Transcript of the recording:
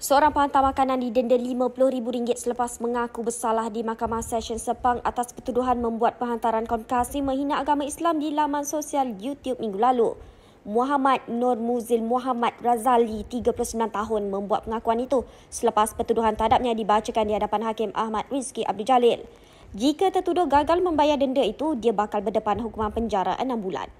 Seorang pantau makanan didenda RM50,000 selepas mengaku bersalah di Mahkamah Session Sepang atas pertuduhan membuat penghantaran konkasi menghina agama Islam di laman sosial YouTube minggu lalu. Muhammad Nur Muzil Muhammad Razali, 39 tahun, membuat pengakuan itu selepas pertuduhan terhadapnya dibacakan di hadapan Hakim Ahmad Rizki Abdul Jalil. Jika tertuduh gagal membayar denda itu, dia bakal berdepan hukuman penjara 6 bulan.